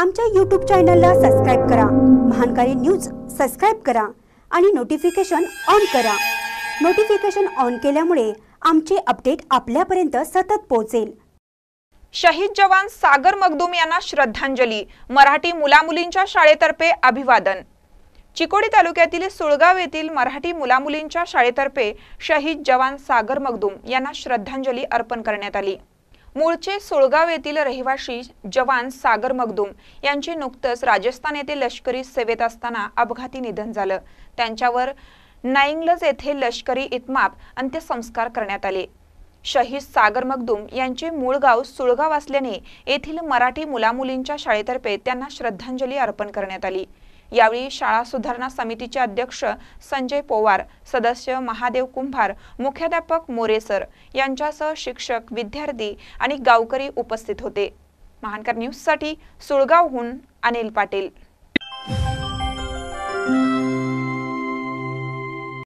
आमच्या यूट्यूब चॅनलला सबस्क्राईब करा महानकारी न्यूज सबस्क्राईब करा आणि नोटिफिकेशन ऑन करा नोटिफिकेशन ऑन केल्यामुळे आमचे अपडेट आपल्यापर्यंत सतत पोहोचेल शहीद जवान सागर मगदूम यांना श्रद्धांजली मराठी मुलामुलींच्या शाळेतर्फे अभिवादन चिकोडी तालुक्यातील सुळगाव येथील मराठी मुलामुलींच्या शाळेतर्फे शहीद जवान सागर मगदूम यांना श्रद्धांजली अर्पण करण्यात आली मूळचे सुळगाव येथील रहिवाशी जवान सागर मगदुम यांचे नुकतंच राजस्थान येथे लष्करी सेवेत असताना अपघाती निधन झालं त्यांच्यावर नाईंगलज येथे लष्करी इतमाप अंत्यसंस्कार करण्यात आले शहीद सागर मगदूम यांचे मूळ गाव सुळगाव असल्याने येथील मराठी मुलामुलींच्या शाळेतर्फे त्यांना श्रद्धांजली अर्पण करण्यात आली यावेळी शाळा सुधारणा समितीचे अध्यक्ष संजय पोवार सदस्य महादेव कुंभार मुख्याध्यापक मोरेसर यांच्यासह शिक्षक विद्यार्थी आणि गावकरी उपस्थित होते महानकर न्यूजसाठी सुळगावहून अनिल पाटील